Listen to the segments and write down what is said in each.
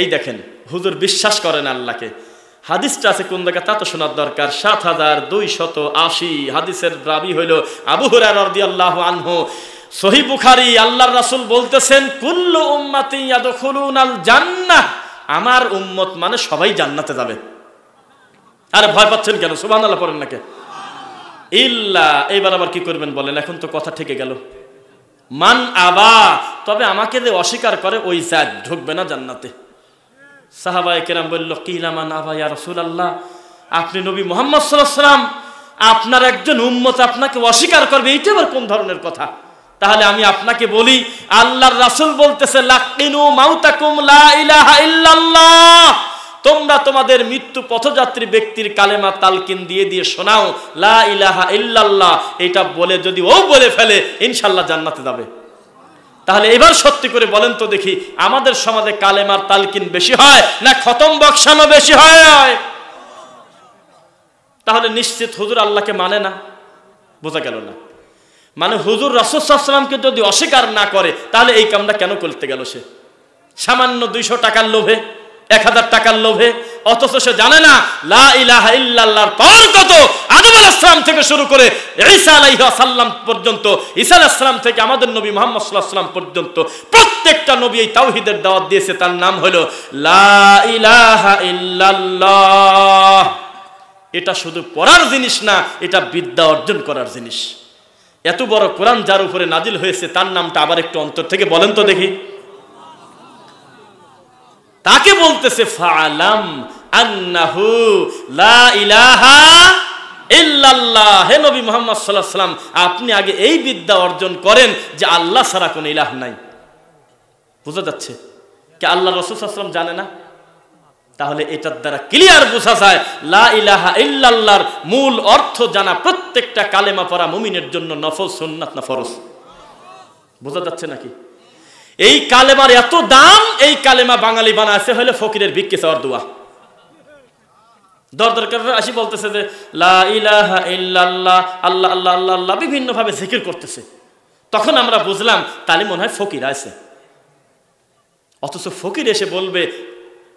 এই দেখেন হুজুর বিশ্বাস করেন আল্লাহকে হাদিসটা আছে কোন জায়গা তা তো শোনার দরকার সাত হাজার দুই শত আশি হাদিসের দাবি হইল আবু হুরার আল্লাহ আনহু সহি বুখারি আল্লাহর রাসুল বলতেছেন কুল্লু উম্মাতি ইয়াদখুলুন আল জান্নাহ আমার উম্মত মানে সবাই জান্নাতে যাবে আরে ভয় পাচ্ছেন কেন আল্লাহ পড়েন নাকি ইল্লা এইবার আবার কি করবেন বলেন এখন তো কথা থেকে গেল মান আবা তবে আমাকে যে অস্বীকার করে ওই জাত ঢুকবে না জান্নাতে সাহাবাই কেরাম বলল কিলামান না ভাইয়া রসুল আল্লাহ আপনি নবী মোহাম্মদ সাল্লাম আপনার একজন উম্মত আপনাকে অস্বীকার করবে এইটা আবার কোন ধরনের কথা তাহলে আমি আপনাকে বলি আল্লাহর রাসুল বলতেছে তোমরা তোমাদের মৃত্যু পথযাত্রী ব্যক্তির কালেমা তালকিন দিয়ে দিয়ে শোনাও লাহা ইলাহা ইল্লাল্লাহ এটা বলে যদি ও বলে ফেলে ইনশাল্লাহ জান্নাতে যাবে তাহলে এবার সত্যি করে বলেন তো দেখি আমাদের সমাজে কালেমার তালকিন বেশি হয় না খতম বক্সানো বেশি হয় তাহলে নিশ্চিত হুজুর আল্লাহকে মানে না বোঝা গেল না মানে হুজুর রসদামকে যদি অস্বীকার না করে তাহলে এই কামটা কেন করতে গেল সে সামান্য দুইশো টাকার লোভে এক হাজার টাকার লোভে অথচ সে জানে না লা ইলাহা ইল্লাল্লাহর পাওয়ার কত আদম আলাইহিসসালাম থেকে শুরু করে ঈসা আলাইহিসসালাম পর্যন্ত ঈসা আলাইহিসসালাম থেকে আমাদের নবী মুহাম্মদ সাল্লাল্লাহু আলাইহি সাল্লাম পর্যন্ত প্রত্যেকটা নবী এই তাওহীদের দাওয়াত দিয়েছে তার নাম হলো লা ইলাহা ইল্লাল্লাহ এটা শুধু পড়ার জিনিস না এটা বিদ্যা অর্জন করার জিনিস এত বড় কোরআন যার উপরে নাজিল হয়েছে তার নামটা আবার একটু অন্তর থেকে বলেন তো দেখি তাকে বলতেছে ফালাম আন্নাহু লা ইলাহা ইল্লাল্লাহ হে নবী মোহাম্মদ সাল্লাহ সাল্লাম আপনি আগে এই বিদ্যা অর্জন করেন যে আল্লাহ সারা কোনো ইলাহ নাই বোঝা যাচ্ছে কে আল্লাহ রসুল জানে না তাহলে এটার দ্বারা ক্লিয়ার বোঝা যায় লা ইলাহা ইল্লাল্লাহর মূল অর্থ জানা প্রত্যেকটা কালেমা পড়া মুমিনের জন্য নফল সুন্নাত না ফরস বোঝা যাচ্ছে নাকি এই কালেমার এত দাম এই কালেমা বাঙালি বানাছে হলে ফকিরের ভিক্ষে চাওয়ার দোয়া দর দরকার আসি বলতেছে যে লাহ আল্লাহ আল্লাহ আল্লাহ আল্লাহ বিভিন্নভাবে জিকির করতেছে তখন আমরা বুঝলাম তাহলে মনে হয় ফকির আছে অথচ ফকির এসে বলবে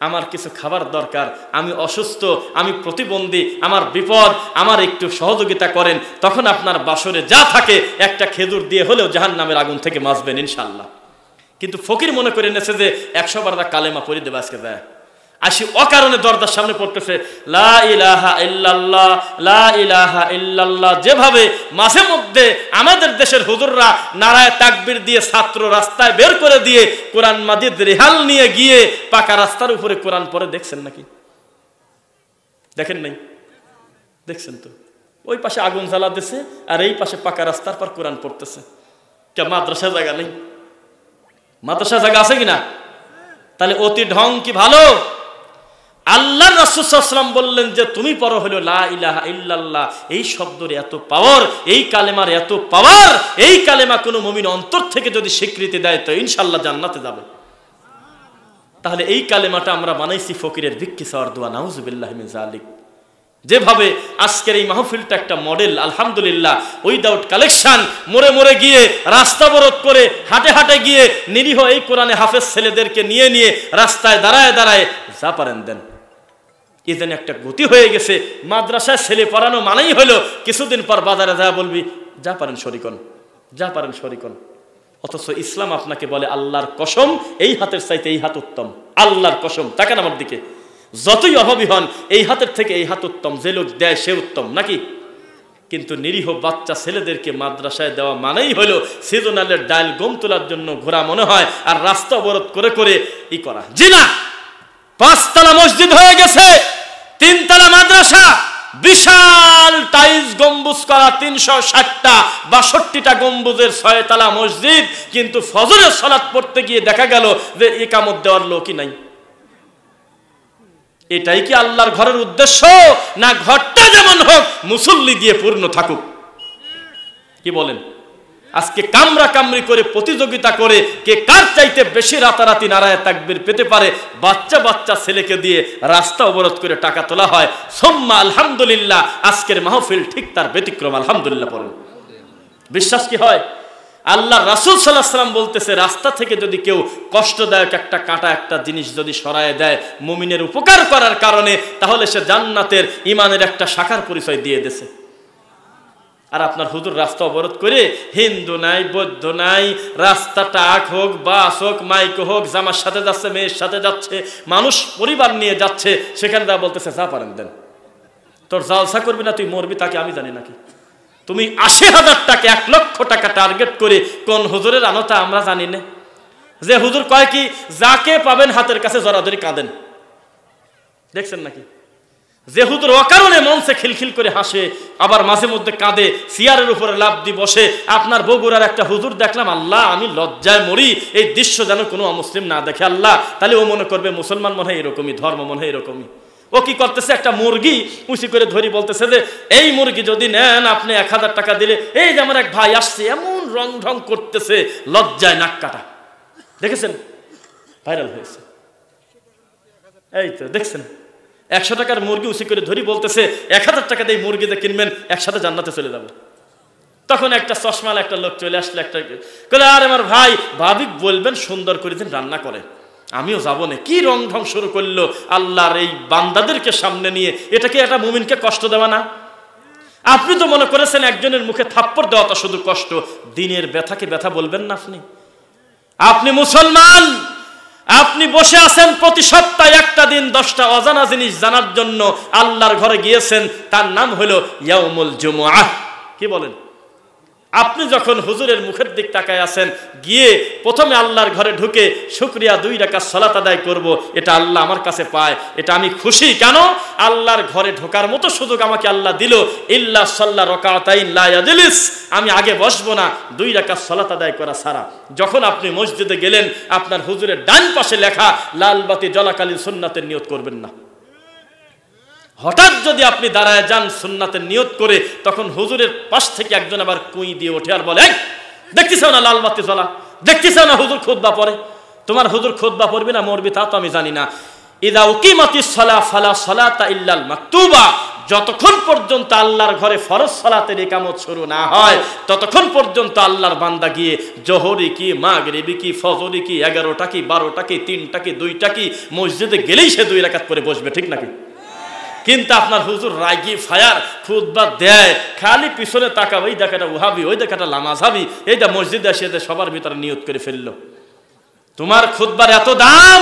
আমার কিছু খাবার দরকার আমি অসুস্থ আমি প্রতিবন্ধী আমার বিপদ আমার একটু সহযোগিতা করেন তখন আপনার বাসরে যা থাকে একটা খেজুর দিয়ে হলেও জাহান নামের আগুন থেকে মাসবেন ইনশাল্লাহ কিন্তু ফকির মনে করে নেছে যে একশো বারদা কালেমা পড়ে দেবে আজকে দেয় আসি অকারণে দরজার সামনে পড়তেছে লা ইলাহা লা ইলাহা ইল্লাল্লাহ যেভাবে মাঝে মধ্যে আমাদের দেশের হুজুররা নারায় তাকবির দিয়ে ছাত্র রাস্তায় বের করে দিয়ে কোরআন মাজিদ রেহাল নিয়ে গিয়ে পাকা রাস্তার উপরে কোরআন পরে দেখছেন নাকি দেখেন নাই দেখছেন তো ওই পাশে আগুন জ্বালা দিছে আর এই পাশে পাকা রাস্তার পর কোরআন পড়তেছে কে মাদ্রাসা জায়গা নেই মাদ্রাসা জায়গা আছে কিনা তাহলে অতি ঢং কি ভালো আল্লাহ রাসুসাল্লাম বললেন যে তুমি পর হলো লাহ এই শব্দের এত পাওয়ার এই কালেমার এত পাওয়ার এই কালেমা কোনো মমিন অন্তর থেকে যদি স্বীকৃতি দেয় তো ইনশাল্লাহ জান্নাতে যাবে তাহলে এই কালেমাটা আমরা বানাইছি ফকিরের ভিক্ষি সাওয়ার দোয়া নাউজুবিল্লাহ জালিক যেভাবে আজকের এই মাহফিলটা একটা মডেল আলহামদুলিল্লাহ উইদাউট কালেকশন মোড়ে মোড়ে গিয়ে রাস্তা বরোধ করে হাটে হাটে গিয়ে নিরীহ এই কোরআনে হাফেজ ছেলেদেরকে নিয়ে নিয়ে রাস্তায় দাঁড়ায় দাঁড়ায় যা পারেন দেন ইদেন একটা গতি হয়ে গেছে মাদ্রাসায় ছেলে পড়ানো মানেই হলো কিছুদিন পর বাজারে যা বলবি যা পারেন শরিকন যা পারেন শরিকন অথচ ইসলাম আপনাকে বলে আল্লাহর কসম এই হাতের চাইতে এই হাত উত্তম আল্লাহর কসম তাকান আমার দিকে যতই অভাবী হন এই হাতের থেকে এই হাত উত্তম যে লোক দেয় সে উত্তম নাকি কিন্তু নিরীহ বাচ্চা ছেলেদেরকে মাদ্রাসায় দেওয়া মানেই হলো সিজনালের ডাল গম তোলার জন্য ঘোরা মনে হয় আর রাস্তা অবরোধ করে করে ই করা জি না পাঁচতলা মসজিদ হয়ে গেছে তিনতলা মাদ্রাসা বিশাল টাইজ গম্বুজ করা তিনশো ষাটটা বাষট্টিটা গম্বুজের ছয়তলা মসজিদ কিন্তু ফজরের সলাৎ পড়তে গিয়ে দেখা গেল যে একামত দেওয়ার লোকই নাই এটাই কি আল্লাহর ঘরের উদ্দেশ্য না ঘরটা যেমন হোক মুসল্লি দিয়ে পূর্ণ থাকুক কি বলেন আজকে কামরা কামরি করে প্রতিযোগিতা করে কে কার চাইতে বেশি রাতারাতি নারায় তাকবির পেতে পারে বাচ্চা বাচ্চা ছেলেকে দিয়ে রাস্তা অবরোধ করে টাকা তোলা হয় সোম্মা আলহামদুলিল্লাহ আজকের মাহফিল ঠিক তার ব্যতিক্রম আলহামদুলিল্লাহ পড়েন বিশ্বাস কি হয় আল্লাহ রাসুল সাল্লাহ সাল্লাম বলতেছে রাস্তা থেকে যদি কেউ কষ্টদায়ক একটা কাটা একটা জিনিস যদি সরায় দেয় মুমিনের উপকার করার কারণে তাহলে সে জান্নাতের ইমানের একটা শাখার পরিচয় দিয়ে দেছে আর আপনার হুজুর রাস্তা অবরোধ করে হিন্দু নাই বৌদ্ধ নাই রাস্তা টাক হোক বাস হোক মাইক হোক জামার সাথে যাচ্ছে মেয়ের সাথে যাচ্ছে মানুষ পরিবার নিয়ে যাচ্ছে সেখানে তা বলতেছে যা পারেন দেন তোর জালসা করবি না তুই মরবি তাকে আমি জানি নাকি তুমি আশি হাজার টাকা এক লক্ষ টাকা টার্গেট করে কোন হুজুরের আনতা আমরা জানি না যে হুজুর কয় কি যাকে পাবেন হাতের কাছে জরাজরি কাঁদেন দেখছেন নাকি যে হুজুর অকারণে মঞ্চে খিলখিল করে হাসে আবার মাঝে মধ্যে কাঁদে সিয়ারের উপরে লাভ দিয়ে বসে আপনার বগুড়ার একটা হুজুর দেখলাম আল্লাহ আমি লজ্জায় মরি এই দৃশ্য যেন কোনো অমুসলিম না দেখে আল্লাহ তাহলে ও মনে করবে মুসলমান মনে হয় এরকমই ধর্ম মনে হয় এরকমই ও কি করতেছে একটা মুরগি উঁচি করে ধরি বলতেছে যে এই মুরগি যদি নেন আপনি এক হাজার টাকা দিলে এই যে আমার এক ভাই আসছে এমন রং ঢং করতেছে লজ্জায় নাক কাটা দেখেছেন ভাইরাল হয়েছে এই তো দেখছেন একশো টাকার মুরগি উঁচি করে ধরি বলতেছে এক হাজার টাকা দিয়ে মুরগিতে কিনবেন একসাথে জান্নাতে চলে যাবো তখন একটা চশমাল একটা লোক চলে আসলে একটা কলে আর আমার ভাই ভাবিক বলবেন সুন্দর করে দিন রান্না করে আমিও যাব না কি রং ঢং শুরু করলো আল্লাহর এই বান্দাদেরকে সামনে নিয়ে এটাকে একটা মুমিনকে কষ্ট দেওয়া না আপনি তো মনে করেছেন একজনের মুখে থাপ্পড় দেওয়াটা শুধু কষ্ট দিনের ব্যথাকে ব্যথা বলবেন না আপনি আপনি মুসলমান আপনি বসে আছেন প্রতি সপ্তাহে একটা দিন দশটা অজানা জিনিস জানার জন্য আল্লাহর ঘরে গিয়েছেন তার নাম হলো ইয়াউমুল জুমুআ কি বলেন আপনি যখন হুজুরের মুখের দিক তাকায় আছেন গিয়ে প্রথমে আল্লাহর ঘরে ঢুকে শুক্রিয়া দুই টাকা সলাত আদায় করব। এটা আল্লাহ আমার কাছে পায় এটা আমি খুশি কেন আল্লাহর ঘরে ঢোকার মতো সুযোগ আমাকে আল্লাহ দিল ইল্লা সাল্লা রকাতিস আমি আগে বসবো না দুই টাকা সলাত আদায় করা সারা যখন আপনি মসজিদে গেলেন আপনার হুজুরের ডান পাশে লেখা লালবাতি জলাকালীন সুন্নাতের নিয়ত করবেন না হঠাৎ যদি আপনি দাঁড়ায় যান সুন্নাতের নিয়ত করে তখন হুজুরের পাশ থেকে একজন আবার কুঁই দিয়ে ওঠে আর বলে দেখতেছ না লাল চলা জ্বলা দেখতেছ না হুজুর খোদ বা পরে তোমার হুজুর খোদ বা পড়বি না মরবি তা তো আমি জানি না ইদা উকিমাতি সলা ফালা তা ইল্লাল মাকতুবা যতক্ষণ পর্যন্ত আল্লাহর ঘরে ফরজ সালাতের একামত শুরু না হয় ততক্ষণ পর্যন্ত আল্লাহর বান্দা গিয়ে জহরি কি মাগরিবি কি ফজরি কি এগারোটা কি বারোটা কি তিনটা কি দুইটা কি মসজিদে গেলেই সে দুই রাকাত করে বসবে ঠিক নাকি কিন্তু আপনার হুজুর রাগি ফায়ার খুদবা দেয় খালি পিছনে তাকা ওই দেখাটা উহাবি ওই দেখাটা লামাঝাবি এইটা মসজিদে এসে সবার ভিতরে নিয়ত করে ফেললো তোমার খুদবার এত দাম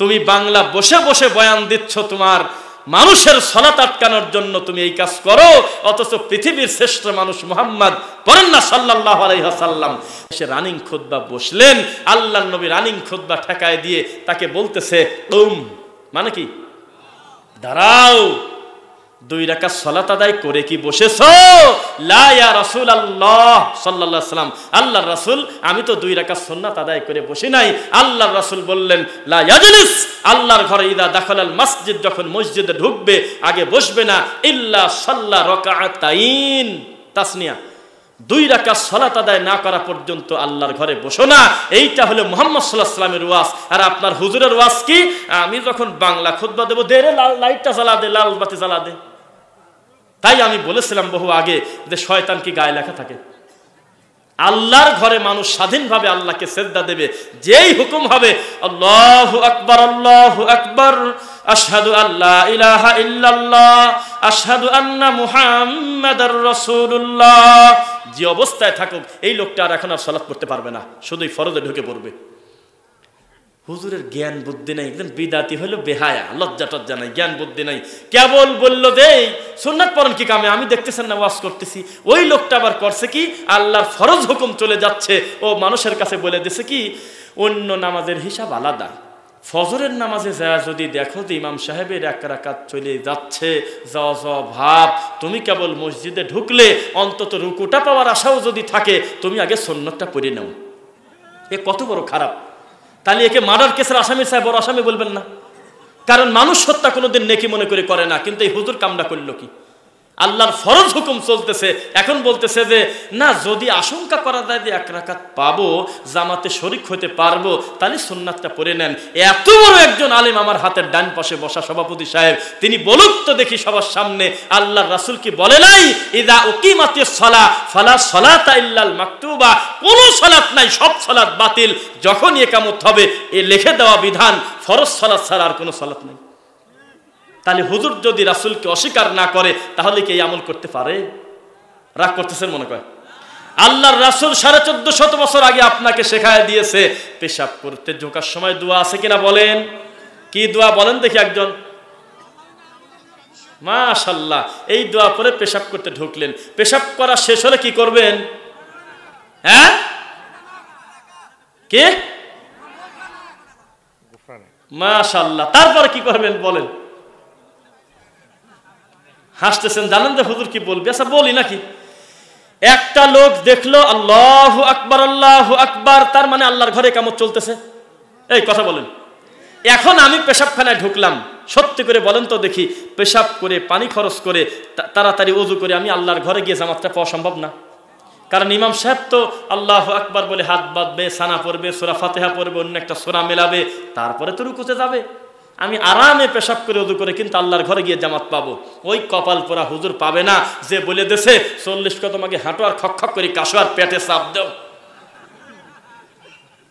তুমি বাংলা বসে বসে বয়ান দিচ্ছ তোমার মানুষের সলাত আটকানোর জন্য তুমি এই কাজ করো অথচ পৃথিবীর শ্রেষ্ঠ মানুষ মোহাম্মদ পরন্না সাল্লাহ আলাইহাসাল্লাম সে রানিং খুদ্া বসলেন আল্লাহ নবী রানিং খুদ্া ঠেকায় দিয়ে তাকে বলতেছে উম মানে কি দাঁড়াও দুই রাখা সলাত আদায় করে কি বসেছ লায়া রসুল আল্লাহ সাল্লা সাল্লাম আল্লাহ রসুল আমি তো দুই রাখা সন্ন্যাত আদায় করে বসি নাই আল্লাহ রাসুল বললেন লাজলিস আল্লাহর ঘরে ইদা আল মসজিদ যখন মসজিদে ঢুকবে আগে বসবে না ইল্লা সাল্লা রকা তাইন তাসনিয়া দুই রাখা সলাত আদায় না করা পর্যন্ত আল্লাহর ঘরে বসো না এইটা হলো মোহাম্মদ সাল্লাহ সাল্লামের ওয়াস আর আপনার হুজুরের ওয়াস কি আমি যখন বাংলা খুদবা দেবো দে লাল লাইটটা জ্বালা দে লাল বাতি জ্বালা দে তাই আমি বলেছিলাম বহু আগে যে শয়তান কি গায়ে লেখা থাকে আল্লাহর ঘরে মানুষ স্বাধীনভাবে আল্লাহকে শ্রদ্ধা দেবে যেই হুকুম হবে আল্লাহ আকবর আল্লাহ আকবর আশহাদু আল্লাহ ইলাহা ইল্লাল্লাহ আশহাদু আন্না মুহাম্মাদার রাসূলুল্লাহ যে অবস্থায় থাকুক এই লোকটা আর এখন আর সলাৎ করতে পারবে না শুধুই ফরজে ঢুকে পড়বে হুজুরের জ্ঞান বুদ্ধি নাই একদম বিদাতি হলো বেহায়া লজ্জা টজ্জা নাই জ্ঞান বুদ্ধি নাই কেবল বললো যে সুন্নাত পরন কি কামে আমি দেখতেছেন না ওয়াজ করতেছি ওই লোকটা আবার করছে কি আল্লাহর ফরজ হুকুম চলে যাচ্ছে ও মানুষের কাছে বলে দিছে কি অন্য নামাজের হিসাব আলাদা ফজরের নামাজে যা যদি দেখো যে ইমাম সাহেবের এক রাকাত চলে যাচ্ছে যাওয়া যাওয়া ভাব তুমি কেবল মসজিদে ঢুকলে অন্তত রুকুটা পাওয়ার আশাও যদি থাকে তুমি আগে সন্ন্যতটা পরে নাও এ কত বড় খারাপ তাহলে একে মার্ডার কেসের আসামি সাহেব বড় আসামি বলবেন না কারণ মানুষ হত্যা কোনোদিন নেকি মনে করে করে না কিন্তু এই হুজুর কামনা করলো কি আল্লাহর ফরজ হুকুম চলতেছে এখন বলতেছে যে না যদি আশঙ্কা করা যায় যে এক রাখাত পাবো জামাতে শরিক হতে পারবো তাহলে সোননাথটা পরে নেন এত বড় একজন আলিম আমার হাতের ডান পাশে বসা সভাপতি সাহেব তিনি বলুক তো দেখি সবার সামনে আল্লাহর রাসুল কি বলে নাই ইদা ওকি মাতির সলা ফলা সলা তা ইল্লাল মাকতুবা কোনো সলাত নাই সব সলাত বাতিল যখন একামত হবে এ লেখে দেওয়া বিধান ফরজ সলাত ছাড়া আর কোনো সলাত নাই তাহলে হুজুর যদি রাসুলকে অস্বীকার না করে তাহলে কি এই আমল করতে পারে রাগ করতেছেন মনে করেন আল্লাহর রাসুল সাড়ে চোদ্দ শত বছর আগে আপনাকে শেখায় দিয়েছে পেশাব করতে ঢোকার সময় দোয়া আছে কিনা বলেন কি দোয়া বলেন দেখি একজন মাশাল্লাহ এই দোয়া পরে পেশাব করতে ঢুকলেন পেশাব করা শেষ হলে কি করবেন হ্যাঁ কে মাশাল্লাহ তারপরে কি করবেন বলেন হাসতেছেন জানেন যে হুজুর কি বলবে আচ্ছা বলি নাকি একটা লোক দেখলো আল্লাহ আকবার আল্লাহ আকবার তার মানে আল্লাহর ঘরে কামত চলতেছে এই কথা বলেন এখন আমি পেশাবখানায় ঢুকলাম সত্যি করে বলেন তো দেখি পেশাব করে পানি খরচ করে তাড়াতাড়ি উজু করে আমি আল্লাহর ঘরে গিয়ে জামাতটা পাওয়া সম্ভব না কারণ ইমাম সাহেব তো আল্লাহ আকবার বলে হাত বাঁধবে সানা পড়বে সোরা ফাতেহা পড়বে অন্য একটা সোরা মেলাবে তারপরে তো রুকুতে যাবে আমি আরামে পেশাব করে উদু করে কিন্তু আল্লাহর ঘরে গিয়ে জামাত পাবো ওই কপাল পোড়া হুজুর পাবে না যে বলে দেশে চল্লিশ কত আমাকে হাঁটো আর খক করে কাশো আর পেটে চাপ দেও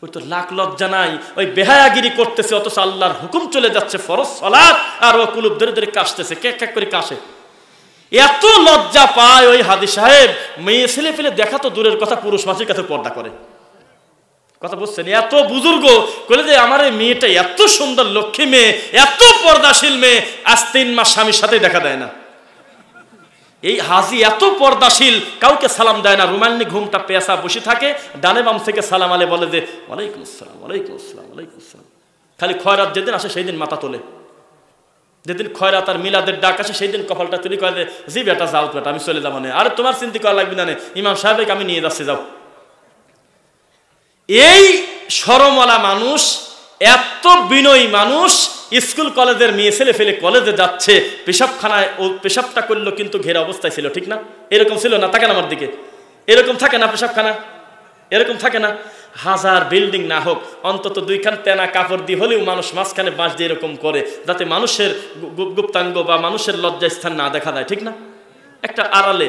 ওই তো লাখ লজ্জা নাই ওই বেহায়াগিরি করতেছে অথচ আল্লাহর হুকুম চলে যাচ্ছে ফরজ সলা আর ও কুলুপ ধরে ধরে কাশতেছে কেক কেক করে কাশে এত লজ্জা পায় ওই হাদি সাহেব মেয়ে ছেলে ফেলে দেখা তো দূরের কথা পুরুষ মাসির কাছে পর্দা করে কথা বুঝছেন এত বুজুর্গ কলে যে আমার এই মেয়েটা এত সুন্দর লক্ষ্মী মেয়ে এত পর্দাশীল মেয়ে আজ তিন মাস স্বামীর সাথে দেখা দেয় না এই হাজি এত পর্দাশীল কাউকে সালাম দেয় না রুমান্নি ঘুমটা পেঁচা বসে থাকে ডানে বাম থেকে সালাম আলে বলে যে ওয়ালাইকুম আসসালাম ওয়ালাইকুম আসসালাম ওয়ালাইকুম আসসালাম খালি খয়রাত যেদিন আসে সেই দিন মাথা তোলে যেদিন খয়রাত আর মিলাদের ডাক আসে সেই দিন কপালটা তুলি কয়ে দেয় জি বেটা যাও বেটা আমি চলে যাবো না আরে তোমার চিন্তা করা লাগবে না ইমাম সাহেবকে আমি নিয়ে যাচ্ছি যাও এই সরমলা মানুষ এত বিনয়ী মানুষ স্কুল কলেজের মেয়ে ছেলে ফেলে কলেজে যাচ্ছে পেশাবখানায় ও পেশাবটা করলো কিন্তু ঘেরা অবস্থায় ছিল ঠিক না এরকম ছিল না থাকে না আমার দিকে এরকম থাকে না পেশাবখানা এরকম থাকে না হাজার বিল্ডিং না হোক অন্তত দুইখান তেনা কাপড় দিয়ে হলেও মানুষ মাঝখানে বাঁশ দিয়ে এরকম করে যাতে মানুষের গুপ্তাঙ্গ বা মানুষের লজ্জাস্থান না দেখা দেয় ঠিক না একটা আড়ালে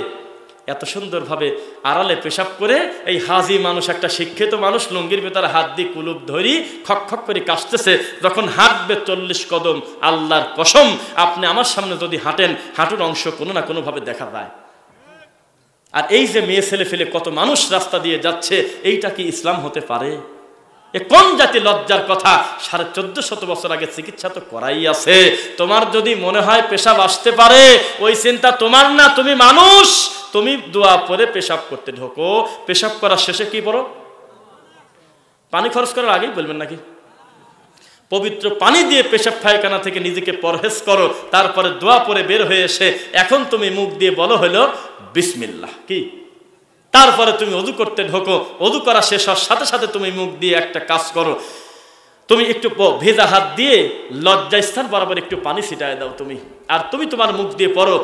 এত সুন্দরভাবে আড়ালে পেশাব করে এই হাজি মানুষ একটা শিক্ষিত মানুষ লুঙ্গির ভেতরে হাত দিয়ে কুলুপ ধরি খক খক করে কাশতেছে যখন হাঁটবে চল্লিশ কদম আল্লাহর কসম আপনি আমার সামনে যদি হাঁটেন হাঁটুর অংশ কোনো না কোনোভাবে দেখা যায় আর এই যে মেয়ে ছেলে ফেলে কত মানুষ রাস্তা দিয়ে যাচ্ছে এইটা কি ইসলাম হতে পারে এ কোন জাতি লজ্জার কথা সাড়ে চোদ্দ শত বছর আগে চিকিৎসা তো করাই আছে তোমার যদি মনে হয় পেশাব আসতে পারে ওই চিন্তা তোমার না তুমি মানুষ তুমি দোয়া পরে পেশাব করতে ঢোকো পেশাব করার শেষে কি পড়ো পানি খরচ করার আগেই বলবেন নাকি পবিত্র পানি দিয়ে পেশাব পায়খানা থেকে নিজেকে পরহেজ করো তারপরে দোয়া পরে বের হয়ে এসে এখন তুমি মুখ দিয়ে বলো হলো বিসমিল্লাহ কি তারপরে তুমি অদু করতে ঢোকো অদু করা শেষ হওয়ার সাথে সাথে তুমি মুখ দিয়ে একটা কাজ করো তুমি একটু ভেজা হাত দিয়ে লজ্জা স্থান বরাবর একটু পানি ছিটায় দাও তুমি আর তুমি তোমার মুখ দিয়ে পড়ো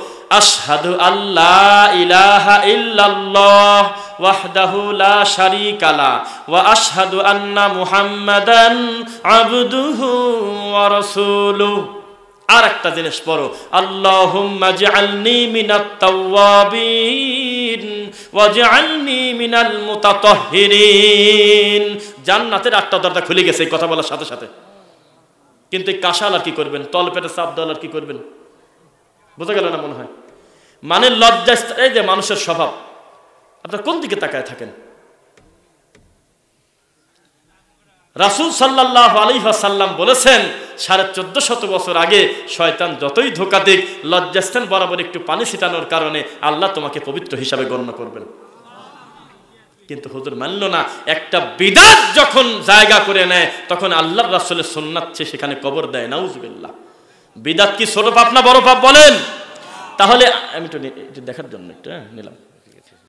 আশহাদু আল্লাহ ইলাহা ইল্লাল্লাহ ওয়াহদাহু লা শারীকা ওয়া আশহাদু আন্না মুহাম্মাদান আবদুহু ওয়া রাসূলুহু আর একটা জিনিস পড়ো আল্লাহ জান্নাতের আটটা দরজা খুলে গেছে এই কথা বলার সাথে সাথে কিন্তু এই কাশাল আর কি করবেন পেটে চাপ দল আর কি করবেন বোঝা গেল না মনে হয় মানে লজ্জা এই যে মানুষের স্বভাব আপনার কোন দিকে তাকায় থাকেন রাসুল সাল্লাহ আলী সাল্লাম বলেছেন সাড়ে চোদ্দ শত বছর আগে শয়তান যতই ধোকা দিক লজ্জাস্থান বরাবর একটু পানি ছিটানোর কারণে আল্লাহ তোমাকে পবিত্র হিসাবে গণ্য করবেন কিন্তু হুজুর মানল না একটা বিদাত যখন জায়গা করে নেয় তখন আল্লাহ রাসুলের সন্ন্যাচ্ছে সেখানে কবর দেয় না উজবিল্লা বিদাত কি ছোট পাপ না বড় পাপ বলেন তাহলে আমি একটু দেখার জন্য একটু হ্যাঁ, নিলাম